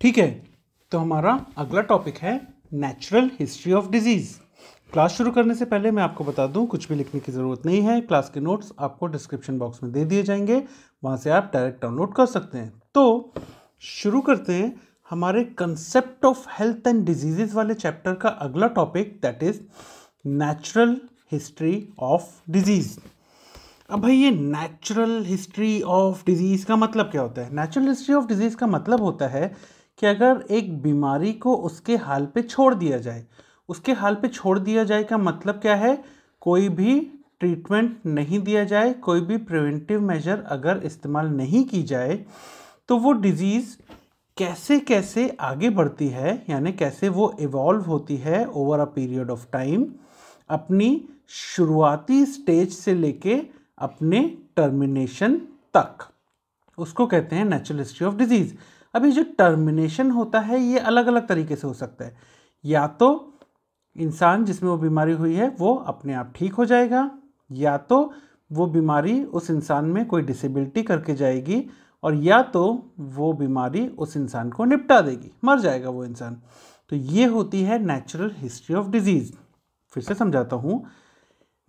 ठीक है तो हमारा अगला टॉपिक है natural history of disease class शुरू करने से पहले मैं आपको बता दूं कुछ भी लिखने की ज़रूरत नहीं है क्लास के नोट्स आपको डिस्क्रिप्शन बॉक्स में दे दिए जाएंगे वहाँ से आप डायरेक्ट डाउनलोड कर सकते हैं तो शुरू करते हैं हमारे concept of health and diseases वाले चैप्टर का अगला topic that is natural history of disease अब भाई ये नेचुरल हिस्ट्री ऑफ डिजीज़ का मतलब क्या होता है नेचुरल हिस्ट्री ऑफ डिजीज़ का मतलब होता है कि अगर एक बीमारी को उसके हाल पे छोड़ दिया जाए उसके हाल पे छोड़ दिया जाए का मतलब क्या है कोई भी ट्रीटमेंट नहीं दिया जाए कोई भी प्रिवेंटिव मेजर अगर इस्तेमाल नहीं की जाए तो वो डिज़ीज़ कैसे कैसे आगे बढ़ती है यानी कैसे वो इवॉल्व होती है over a period of time अपनी शुरुआती स्टेज से लेके अपने टर्मिनेशन तक उसको कहते हैं नेचुरल हिस्ट्री ऑफ डिजीज़ अभी जो टर्मिनेशन होता है ये अलग अलग तरीके से हो सकता है या तो इंसान जिसमें वो बीमारी हुई है वो अपने आप ठीक हो जाएगा या तो वो बीमारी उस इंसान में कोई डिसेबिलिटी करके जाएगी और या तो वो बीमारी उस इंसान को निपटा देगी मर जाएगा वो इंसान तो ये होती है नेचुरल हिस्ट्री ऑफ डिजीज़ फिर से समझाता हूँ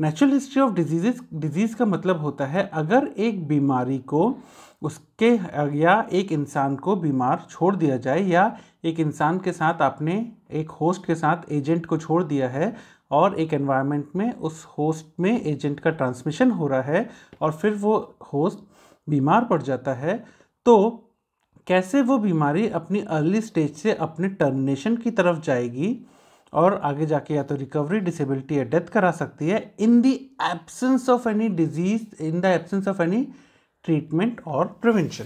natural history of disease disease का मतलब होता है अगर एक बीमारी को उसके या एक इंसान को बीमार छोड़ दिया जाए या एक इंसान के साथ आपने एक होस्ट के साथ एजेंट को छोड़ दिया है और एक एनवायरनमेंट में उस होस्ट में एजेंट का ट्रांसमिशन हो रहा है और फिर वो होस्ट बीमार पड़ जाता है तो कैसे वो बीमारी अपनी अर्ली स्टेज से अपने टर्मिनेशन की तरफ जाएगी और आगे जाके या तो रिकवरी डिसेबिलिटी या डेथ करा सकती है in the absence of any disease in the absence of any treatment और प्रिवेंशन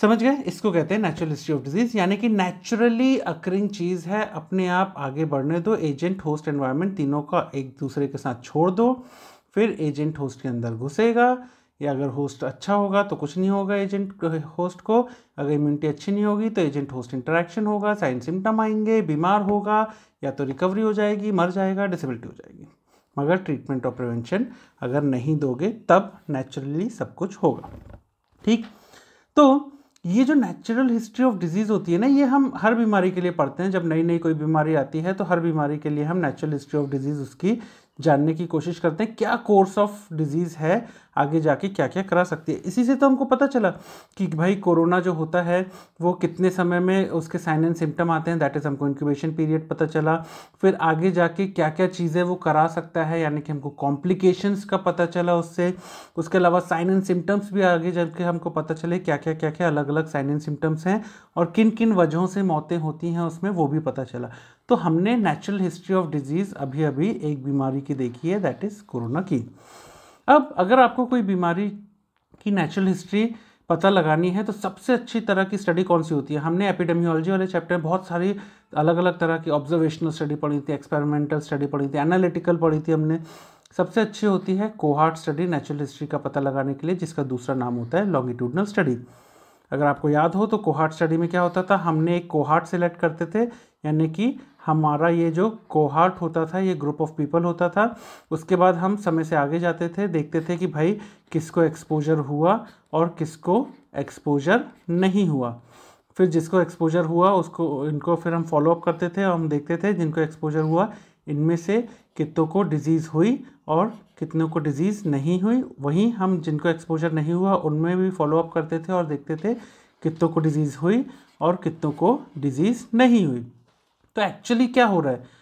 समझ गए इसको कहते हैं नेचुरल हिस्ट्री ऑफ डिजीज यानी कि नेचुरली अकरिंग चीज़ है अपने आप आगे बढ़ने दो एजेंट होस्ट एनवायरनमेंट तीनों का एक दूसरे के साथ छोड़ दो फिर एजेंट होस्ट के अंदर घुसेगा या अगर होस्ट अच्छा होगा तो कुछ नहीं होगा एजेंट होस्ट को अगर इम्यूनिटी अच्छी नहीं होगी तो एजेंट होस्ट इंटरेक्शन होगा साइन सिम्टम आएंगे बीमार होगा या तो रिकवरी हो जाएगी मर जाएगा डिसेबिलिटी हो जाएगी मगर ट्रीटमेंट और प्रिवेंशन अगर नहीं दोगे तब नेचुरली सब कुछ होगा ठीक तो ये जो नेचुरल हिस्ट्री ऑफ डिजीज़ होती है ना ये हम हर बीमारी के लिए पढ़ते हैं जब नई नई कोई बीमारी आती है तो हर बीमारी के लिए हम नेचुरल हिस्ट्री ऑफ डिजीज़ उसकी जानने की कोशिश करते हैं क्या कोर्स ऑफ डिजीज़ है आगे जाके क्या क्या करा सकती है इसी से तो हमको पता चला कि भाई कोरोना जो होता है वो कितने समय में उसके साइन एंड सिम्टम आते हैं दैट इज़ हमको इंक्यूबेशन पीरियड पता चला फिर आगे जाके क्या क्या चीज़ें वो करा सकता है यानी कि हमको कॉम्प्लिकेशंस का पता चला उससे उसके अलावा साइन एंड सिम्टम्स भी आगे जाके हमको पता चले क्या क्या क्या क्या अलग अलग साइन एंड सिम्टम्स हैं और किन किन वजहों से मौतें होती हैं उसमें वो भी पता चला तो हमने नेचुरल हिस्ट्री ऑफ डिजीज़ अभी अभी एक बीमारी की देखी है दैट इज़ कोरोना की अब अगर आपको कोई बीमारी की नेचुरल हिस्ट्री पता लगानी है तो सबसे अच्छी तरह की स्टडी कौन सी होती है हमने एपिडेमियोलॉजी वाले चैप्टर में बहुत सारी अलग अलग तरह की ऑब्जर्वेशनल स्टडी पढ़ी थी एक्सपेरिमेंटल स्टडी पढ़ी थी एनालिटिकल पढ़ी थी हमने सबसे अच्छी होती है कोहार्ट स्टडी नेचुरल हिस्ट्री का पता लगाने के लिए जिसका दूसरा नाम होता है लॉन्गिट्यूडनल स्टडी अगर आपको याद हो तो कोहार्ट स्टडी में क्या होता था हमने एक कोहार्ट सेलेक्ट करते थे यानी कि हमारा ये जो कोहार्ट होता था ये ग्रुप ऑफ पीपल होता था उसके बाद हम समय से आगे जाते थे देखते थे कि भाई किसको एक्सपोजर हुआ और किसको एक्सपोजर नहीं हुआ फिर जिसको एक्सपोजर हुआ उसको इनको फिर हम फॉलोअप करते थे और हम देखते थे जिनको एक्सपोजर हुआ इनमें से कितनों को डिजीज़ हुई और कितनों को डिजीज़ नहीं हुई वहीं हम जिनको एक्सपोजर नहीं हुआ उनमें भी फॉलोअप करते थे और देखते थे कितनों को डिजीज़ हुई और कितनों को डिजीज़ नहीं हुई तो एक्चुअली क्या हो रहा है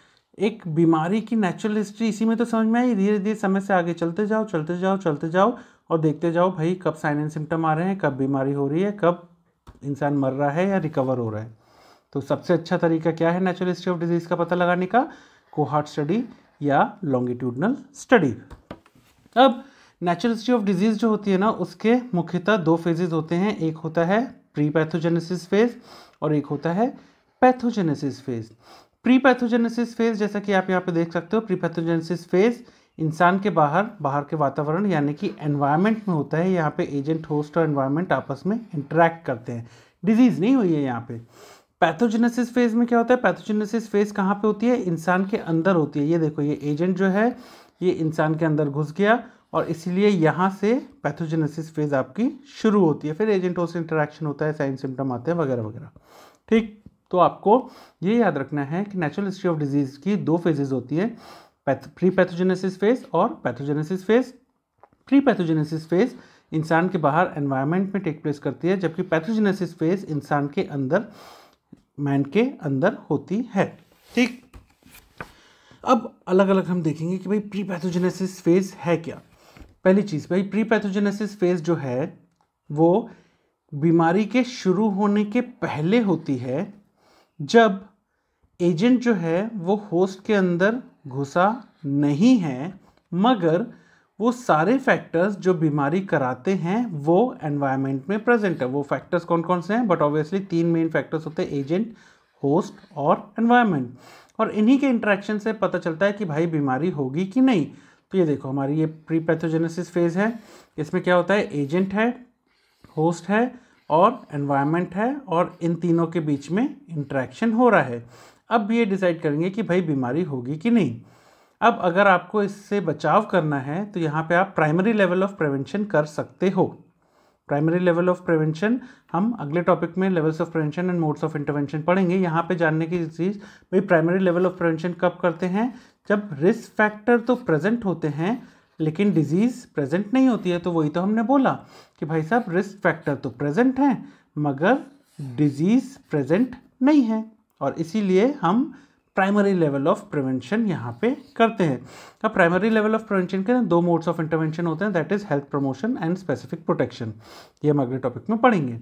एक बीमारी की नेचुरल हिस्ट्री इसी में तो समझ में आई धीरे धीरे समय से आगे चलते जाओ चलते जाओ चलते जाओ और देखते जाओ भाई कब साइन एंड सिम्टम आ रहे हैं कब बीमारी हो रही है कब इंसान मर रहा है या रिकवर हो रहा है तो सबसे अच्छा तरीका क्या है नेचुरल हिस्ट्री ऑफ डिजीज़ का पता लगाने का कोहार्ट स्टडी या लॉन्गिट्यूडनल स्टडी अब नेचुरल हिस्ट्री ऑफ डिजीज़ जो होती है ना उसके मुख्यतः दो फेजेज होते हैं एक होता है प्री पैथोजेनेसिस फेज और एक होता है pathogenesis phase pre pathogenesis phase जैसा कि आप यहाँ पे देख सकते हो प्री पैथोजेनेसिस फेज इंसान के बाहर बाहर के वातावरण यानी कि एनवायरनमेंट में होता है यहाँ पे एजेंट होस्ट और एनवायरनमेंट आपस में इंटरेक्ट करते हैं डिजीज़ नहीं हुई है यहाँ पे पैथोजेनेसिस फेज में क्या होता है पैथोजेनेसिस फेज कहाँ पे होती है इंसान के अंदर होती है ये देखो ये एजेंट जो है ये इंसान के अंदर घुस गया और इसीलिए यहाँ से पैथोजेनेसिस फेज आपकी शुरू होती है फिर एजेंटों से इंटरेक्शन होता है साइन सिम्टम आते हैं वगैरह वगैरह ठीक तो आपको ये याद रखना है कि नेचुरल हिस्ट्री ऑफ डिजीज़ की दो फेजेज़ होती है प्री पैथोजेनेसिस फेज और pathogenesis phase pre pathogenesis phase इंसान के बाहर एनवायरमेंट में टेक प्लेस करती है जबकि पैथोजेनेसिस फेज इंसान के अंदर माइंड के अंदर होती है ठीक अब अलग अलग हम देखेंगे कि भाई प्री पैथोजेनेसिस फेज है क्या पहली चीज़ भाई प्री पैथोजेनेसिस फेज जो है वो बीमारी के शुरू होने के पहले होती है जब एजेंट जो है वो होस्ट के अंदर घुसा नहीं है मगर वो सारे फैक्टर्स जो बीमारी कराते हैं वो एनवायरनमेंट में प्रेजेंट है वो फैक्टर्स कौन कौन से हैं बट ऑब्वियसली तीन मेन फैक्टर्स होते हैं एजेंट होस्ट और एनवायरनमेंट और इन्हीं के इंट्रैक्शन से पता चलता है कि भाई बीमारी होगी कि नहीं तो ये देखो हमारी ये प्री पैथोजेनेसिस फेज़ है इसमें क्या होता है एजेंट है होस्ट है और एनवायरनमेंट है और इन तीनों के बीच में इंट्रैक्शन हो रहा है अब भी ये डिसाइड करेंगे कि भाई बीमारी होगी कि नहीं अब अगर आपको इससे बचाव करना है तो यहाँ पे आप प्राइमरी लेवल ऑफ प्रिवेंशन कर सकते हो प्राइमरी लेवल ऑफ प्रिवेंशन हम अगले टॉपिक में levels of prevention and modes of intervention पढ़ेंगे यहाँ पे जानने की चीज़ भाई प्राइमरी लेवल ऑफ प्रिवेंशन कब करते हैं जब रिस्क फैक्टर तो प्रेजेंट होते हैं लेकिन डिजीज़ प्रेजेंट नहीं होती है तो वही तो हमने बोला कि भाई साहब रिस्क फैक्टर तो प्रेजेंट हैं मगर डिजीज़ प्रेजेंट नहीं है और इसीलिए हम प्राइमरी लेवल ऑफ प्रिवेंशन यहाँ पे करते हैं अब प्राइमरी लेवल ऑफ प्रिवेंशन के दो मोड्स ऑफ इंटरवेंशन होते हैं that is health promotion and specific protection ये हम अगले टॉपिक में पढ़ेंगे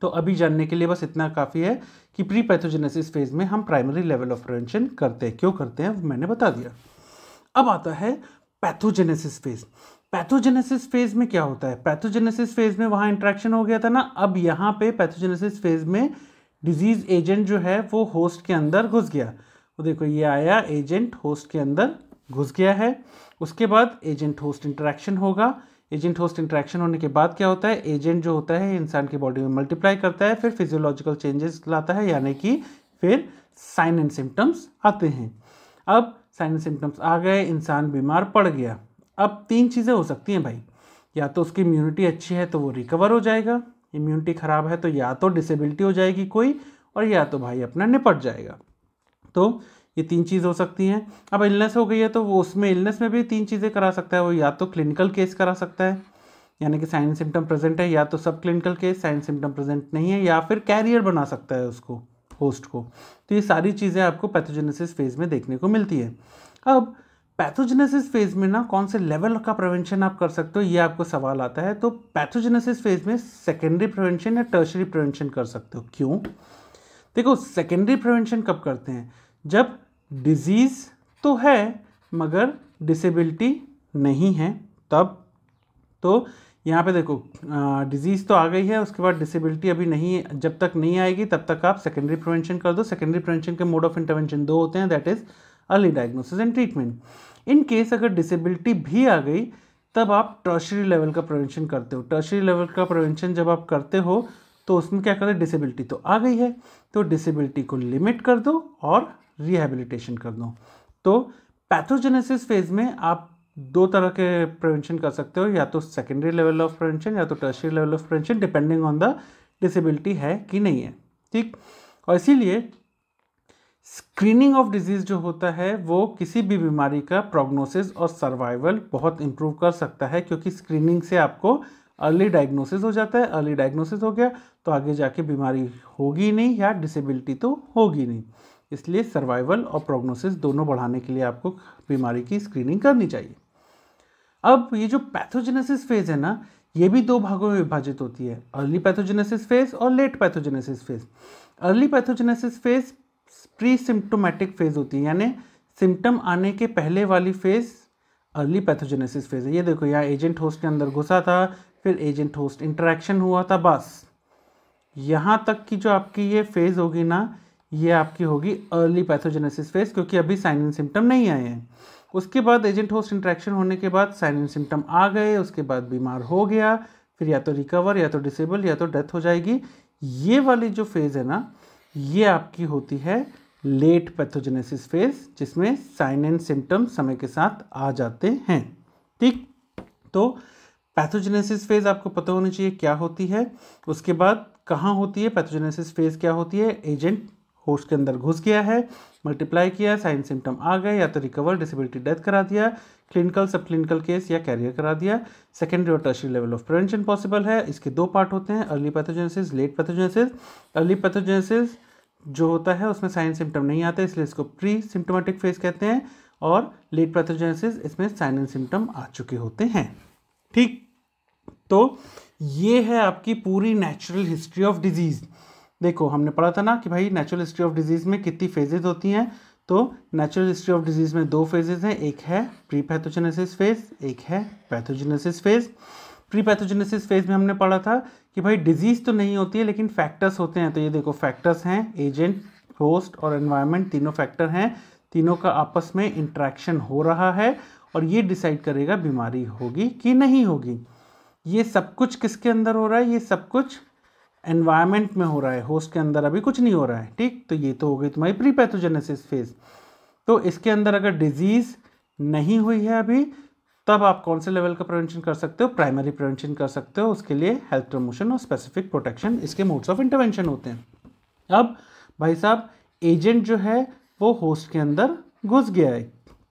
तो अभी जानने के लिए बस इतना काफ़ी है कि प्री पैथोजेनेसिस फेज में हम प्राइमरी लेवल ऑफ प्रिवेंशन करते हैं क्यों करते हैं मैंने बता दिया अब आता है पैथोजेनेसिस फेज पैथोजेनेसिस फेज में क्या होता है पैथोजेनेसिस फेज में वहाँ इंट्रैक्शन हो गया था ना अब यहाँ पे पैथोजेनेसिस फेज में डिजीज एजेंट जो है वो होस्ट के अंदर घुस गया तो देखो ये आया एजेंट होस्ट के अंदर घुस गया है उसके बाद एजेंट होस्ट इंटरेक्शन होगा एजेंट होस्ट इंटरेक्शन होने के बाद क्या होता है एजेंट जो होता है इंसान की बॉडी में मल्टीप्लाई करता है फिर फिजियोलॉजिकल चेंजेस लाता है यानी कि फिर साइन एंड सिम्टम्स आते हैं अब साइन एंड सिम्टम्स आ गए इंसान बीमार पड़ गया अब तीन चीज़ें हो सकती हैं भाई या तो उसकी इम्यूनिटी अच्छी है तो वो रिकवर हो जाएगा इम्यूनिटी ख़राब है तो या तो डिसेबिलिटी हो जाएगी कोई और या तो भाई अपना निपट जाएगा तो ये तीन चीज़ हो सकती हैं अब इलनेस हो गई है तो वो उसमें इलनेस में भी तीन चीज़ें करा सकता है वो या तो क्लिनिकल केस करा सकता है यानी कि साइन सिम्टम प्रेजेंट है या तो sub clinical case sign symptom present नहीं है या फिर कैरियर बना सकता है उसको होस्ट को तो ये सारी चीज़ें आपको पैथोजेनेसिस फेज़ में देखने को मिलती है अब पैथोजेनेसिस फेज़ में ना कौन से लेवल का प्रिवेंशन आप कर सकते हो ये आपको सवाल आता है तो पैथोजेनेसिस फेज़ में सेकेंडरी प्रिवेंशन या टर्शरी प्रिवेंशन कर सकते हो क्यों देखो सेकेंडरी प्रिवेंशन कब करते हैं जब डिजीज़ तो है मगर डिसेबिलिटी नहीं है तब तो यहाँ पे देखो डिजीज़ तो आ गई है उसके बाद डिसेबिलिटी अभी नहीं जब तक नहीं आएगी तब तक आप सेकेंडरी प्रिवेंशन कर दो सेकेंडरी प्रिवेंशन के मोड ऑफ इंटरवेंशन दो होते हैं that is early diagnosis and treatment in case अगर डिसेबिलिटी भी आ गई तब आप टर्शरी लेवल का प्रिवेंशन करते हो टर्शरी लेवल का प्रिवेंशन जब आप करते हो तो उसमें क्या करें डिसेबिलिटी तो आ गई है तो डिसेबिलिटी को लिमिट कर दो और रिहेबिलिटेशन कर दो तो पैथोजेनेसिस फेज में आप दो तरह के प्रिवेंशन कर सकते हो या तो सेकेंडरी लेवल ऑफ प्रिवेंशन या तो tertiary level of prevention depending on the disability है कि नहीं है ठीक और इसीलिए स्क्रीनिंग ऑफ डिजीज़ जो होता है वो किसी भी बीमारी का प्रोग्नोसिस और सर्वाइवल बहुत इम्प्रूव कर सकता है क्योंकि स्क्रीनिंग से आपको अर्ली डायग्नोसिस हो जाता है अर्ली डायग्नोसिस हो गया तो आगे जाके बीमारी होगी नहीं या डिसेबिलिटी तो होगी नहीं इसलिए सर्वाइवल और प्रोग्नोसिस दोनों बढ़ाने के लिए आपको बीमारी की स्क्रीनिंग करनी चाहिए अब ये जो पैथोजेनेसिस फेज़ है ना ये भी दो भागों में विभाजित होती है अर्ली पैथोजेनेसिस फेज और late pathogenesis phase early pathogenesis phase pre symptomatic phase होती है यानी सिम्टम आने के पहले वाली फेज अर्ली पैथोजेनेसिस फेज है ये देखो यहाँ एजेंट होस्ट के अंदर घुसा था फिर एजेंट होस्ट इंटरेक्शन हुआ था बस यहाँ तक की जो आपकी ये फेज़ होगी ना ये आपकी होगी अर्ली पैथोजेनेसिस फेज क्योंकि अभी साइन इन सिम्टम नहीं आए हैं उसके बाद एजेंट होस्ट इंट्रैक्शन होने के बाद साइन इन सिम्टम आ गए उसके बाद बीमार हो गया फिर या तो रिकवर या तो डिसेबल या तो डेथ हो जाएगी ये वाली जो फेज़ है ना ये आपकी होती है लेट पैथोजेनेसिस फेज जिसमें साइन एंड सिम्टम समय के साथ आ जाते हैं ठीक तो पैथोजेनेसिस फेज आपको पता होना चाहिए क्या होती है उसके बाद कहाँ होती है पैथोजेनेसिस फेज क्या होती है एजेंट होस्ट के अंदर घुस गया है मल्टीप्लाई किया साइन सिम्टम आ गए या तो रिकवर डिसेबिलिटी डेथ करा दिया क्लिनिकल सब क्लिनिकल केस या कैरियर करा दिया सेकेंडरी और tertiary level of prevention possible है इसके दो पार्ट होते हैं early pathogenesis late pathogenesis early pathogenesis जो होता है उसमें साइन सिम्टम नहीं आते इसलिए इसको प्री सिम्टोमेटिक फेज कहते हैं और लेट पैथोजेनेसिस इसमें साइन एंड सिम्टम आ चुके होते हैं ठीक तो ये है आपकी पूरी नेचुरल हिस्ट्री ऑफ डिजीज़ देखो हमने पढ़ा था ना कि भाई नेचुरल हिस्ट्री ऑफ डिजीज़ में कितनी फेजेज होती हैं तो नेचुरल हिस्ट्री ऑफ डिजीज़ में दो फेजेज हैं एक है प्री पैथोजेनेसिस फेज एक है pathogenesis phase pre pathogenesis phase में हमने पढ़ा था कि भाई डिजीज़ तो नहीं होती है लेकिन फैक्टर्स होते हैं तो ये देखो फैक्टर्स हैं एजेंट होस्ट और एनवायरमेंट तीनों फैक्टर हैं तीनों का आपस में इंट्रैक्शन हो रहा है और ये डिसाइड करेगा बीमारी होगी कि नहीं होगी ये सब कुछ किसके अंदर हो रहा है ये सब कुछ एनवायरमेंट में हो रहा है होस्ट के अंदर अभी कुछ नहीं हो रहा है ठीक तो ये तो हो गई तुम्हारी प्रीपैथोजेनेसिस फेज तो इसके अंदर अगर डिजीज़ नहीं हुई है अभी तब आप कौन से लेवल का प्रिवेंशन कर सकते हो प्राइमरी प्रिवेंशन कर सकते हो उसके लिए हेल्थ प्रमोशन और स्पेसिफिक प्रोटेक्शन इसके मोड्स ऑफ इंटरवेंशन होते हैं अब भाई साहब एजेंट जो है वो होस्ट के अंदर घुस गया है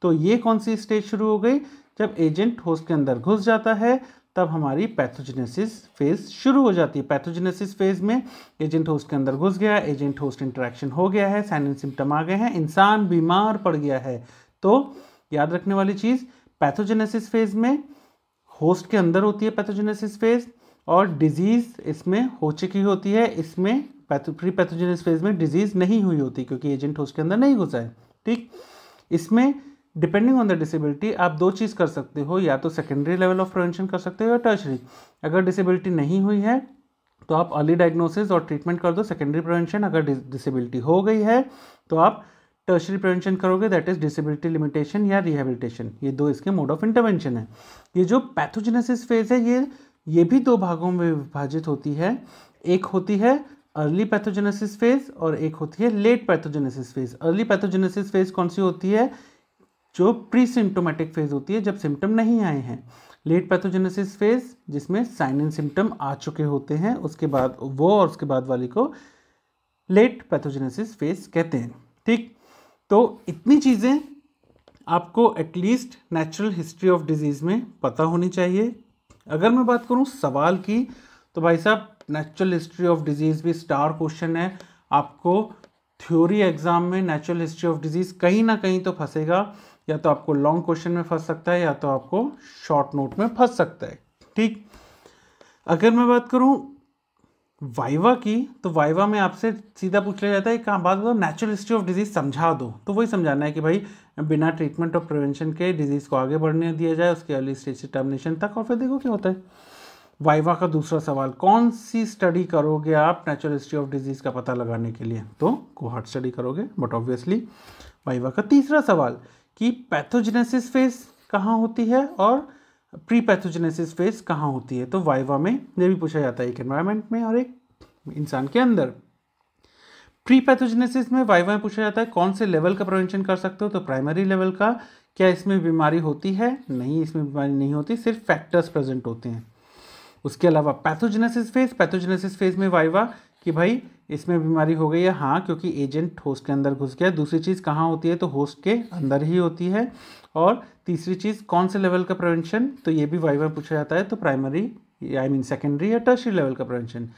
तो ये कौन सी स्टेज शुरू हो गई जब एजेंट होस्ट के अंदर घुस जाता है तब हमारी पैथोजेनेसिस फेज शुरू हो जाती है पैथोजेनेसिस फेज में एजेंट होस्ट के अंदर घुस गया एजेंट होस्ट इंटरेक्शन हो गया है साइन एंड सिम्टम आ गए हैं इंसान बीमार पड़ गया है तो याद रखने वाली चीज़ पैथोजेनेसिस फेज में होस्ट के अंदर होती है पैथोजेनेसिस फेज और डिजीज़ इसमें हो चुकी होती है इसमें प्री पैथोजेनेसिस फेज में डिजीज़ नहीं हुई होती क्योंकि एजेंट होस्ट के अंदर नहीं घुसा है ठीक इसमें डिपेंडिंग ऑन द डिसेबिलिटी आप दो चीज़ कर सकते हो या तो सेकेंडरी लेवल ऑफ प्रिवेंशन कर सकते हो या टर्शरी अगर डिसेबिलिटी नहीं हुई है तो आप अर्ली डायग्नोसिस और ट्रीटमेंट कर दो सेकेंडरी प्रिवेंशन अगर डिसेबिलिटी हो गई है तो आप टर्शरी प्रिवेंशन करोगे दैट इज डिसेबिलिटी लिमिटेशन या रिहेबिलिटेशन ये दो इसके मोड ऑफ इंटरवेंशन है ये जो पैथोजेनेसिस फेज है ये ये भी दो भागों में विभाजित होती है एक होती है अर्ली पैथोजेनेसिस फेज और एक होती है late pathogenesis phase early pathogenesis phase कौन सी होती है जो प्री सिम्टोमेटिक फेज होती है जब सिम्टम नहीं आए हैं लेट पैथोजेनेसिस फेज जिसमें साइन इन सिम्टम आ चुके होते हैं उसके बाद वो और उसके बाद वाली को लेट पैथोजेनेसिस फेज कहते हैं ठीक तो इतनी चीज़ें आपको at least natural history of disease में पता होनी चाहिए अगर मैं बात करूँ सवाल की तो भाई साहब नेचुरल हिस्ट्री ऑफ डिजीज़ भी स्टार क्वेश्चन है आपको थ्योरी एग्ज़ाम में नेचुरल हिस्ट्री ऑफ डिजीज़ कहीं ना कहीं तो फंसेगा या तो आपको लॉन्ग क्वेश्चन में फंस सकता है या तो आपको शॉर्ट नोट में फंस सकता है ठीक अगर मैं बात करूं वाइवा की तो वाइवा में आपसे सीधा पूछ लिया जाता है कहाँ बात करो नेचुरल हिस्ट्री ऑफ डिजीज़ समझा दो तो वही समझाना है कि भाई बिना ट्रीटमेंट और प्रिवेंशन के डिजीज़ को आगे बढ़ने दिया जाए उसके अर्ली स्टेज से टर्मिनेशन तक और फिर देखो क्या होता है वाइवा का दूसरा सवाल कौन सी स्टडी करोगे आप नेचुरल हिस्ट्री ऑफ डिजीज़ का पता लगाने के लिए तो कोहार्ट स्टडी करोगे बट ऑब्वियसली वाइवा का तीसरा सवाल कि पैथोजेनेसिस फेज कहाँ होती है और प्री पैथोजेनेसिस फेज कहाँ होती है तो वाइवा में ये भी पूछा जाता है एक एनवायरमेंट में और एक इंसान के अंदर प्री पैथोजेनेसिस में वाइवा में पूछा जाता है कौन से लेवल का प्रिवेंशन कर सकते हो तो प्राइमरी लेवल का क्या इसमें बीमारी होती है नहीं इसमें बीमारी नहीं होती सिर्फ फैक्टर्स प्रेजेंट होते हैं उसके अलावा पैथोजेनेसिस फेज पैथोजेनेसिस फेज में वाइवा कि भाई इसमें बीमारी हो गई है हाँ क्योंकि एजेंट होस्ट के अंदर घुस गया दूसरी चीज़ कहाँ होती है तो होस्ट के अंदर ही होती है और तीसरी चीज़ कौन से लेवल का प्रिवेंशन तो ये भी वाइवा पूछा जाता है तो प्राइमरी आई मीन सेकेंडरी या टर्सरी लेवल का प्रिवेंशन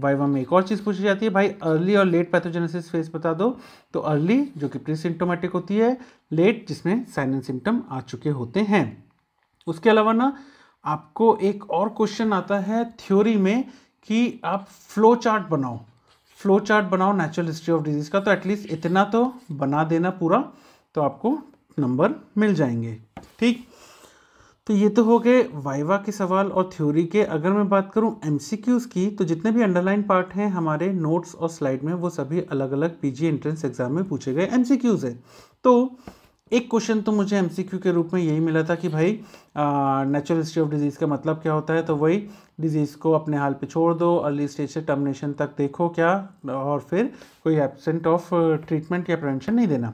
वाइवा में एक और चीज़ पूछी जाती है भाई अर्ली और लेट पैथोजेनेसिस फेज बता दो तो अर्ली जो कि प्री सिम्टोमेटिक होती है लेट जिसमें साइन एंड सिम्टम आ चुके होते हैं उसके अलावा ना आपको एक और क्वेश्चन आता है थ्योरी में कि आप फ्लो चार्ट बनाओ फ्लो चार्ट बनाओ नेचुरल हिस्ट्री ऑफ डिजीज़ का तो एटलीस्ट इतना तो बना देना पूरा तो आपको नंबर मिल जाएंगे ठीक तो ये तो हो गए वाइवा के सवाल और थ्योरी के अगर मैं बात करूं एम की तो जितने भी अंडरलाइन पार्ट हैं हमारे नोट्स और स्लाइड में वो सभी अलग अलग पीजी एंट्रेंस एग्जाम में पूछे गए एम हैं तो एक क्वेश्चन तो मुझे एमसीक्यू के रूप में यही मिला था कि भाई नेचुरल हिस्ट्री ऑफ डिजीज़ का मतलब क्या होता है तो वही डिजीज़ को अपने हाल पे छोड़ दो अर्ली स्टेज से टर्मिनेशन तक देखो क्या और फिर कोई एबसेंट ऑफ ट्रीटमेंट या प्रिवेंशन नहीं देना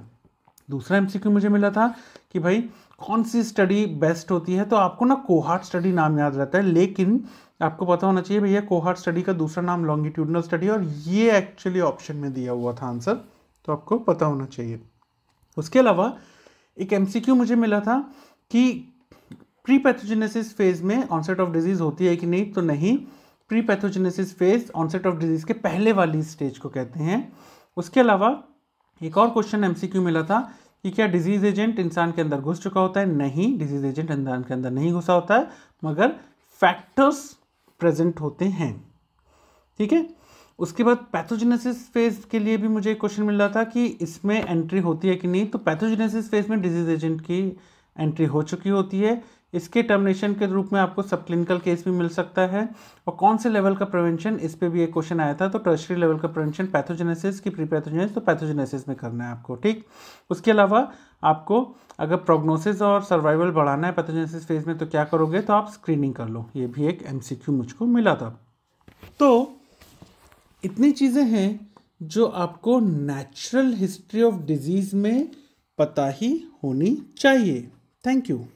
दूसरा एम मुझे मिला था कि भाई कौन सी स्टडी बेस्ट होती है तो आपको ना कोहार्ट स्टडी नाम याद रहता है लेकिन आपको पता होना चाहिए भैया कोहार्ट स्टडी का दूसरा नाम लॉन्गिट्यूडनल स्टडी और ये एक्चुअली ऑप्शन में दिया हुआ था आंसर तो आपको पता होना चाहिए उसके अलावा एक एमसीक्यू मुझे मिला था कि प्री पैथोजेनेसिस फेज में ऑनसेट ऑफ डिजीज होती है कि नहीं तो नहीं pre pathogenesis phase onset of disease के पहले वाली स्टेज को कहते हैं उसके अलावा एक और क्वेश्चन एमसीक्यू मिला था कि क्या डिजीज एजेंट इंसान के अंदर घुस चुका होता है नहीं डिजीज एजेंट इंसान के अंदर नहीं घुसा होता है मगर फैक्टर्स प्रेजेंट होते हैं ठीक है उसके बाद पैथोजेनेसिस फेज के लिए भी मुझे एक क्वेश्चन मिल रहा था कि इसमें एंट्री होती है कि नहीं तो पैथोजेनेसिस फेज में डिजीज एजेंट की एंट्री हो चुकी होती है इसके टर्मिनेशन के रूप में आपको सब क्लिनिकल केस भी मिल सकता है और कौन से लेवल का प्रिवेंशन इस पर भी एक क्वेश्चन आया था तो टर्शरी लेवल का प्रिवेंशन पैथोजेनेसिस की प्री पैथोजेनेसिस तो पैथोजेनेसिस में करना है आपको ठीक उसके अलावा आपको अगर प्रोग्नोसिस और सर्वाइवल बढ़ाना है पैथोजेनेसिस फेज में तो क्या करोगे तो आप स्क्रीनिंग कर लो ये भी एक एम मुझको मिला था तो इतनी चीज़ें हैं जो आपको नेचुरल हिस्ट्री ऑफ डिजीज़ में पता ही होनी चाहिए थैंक यू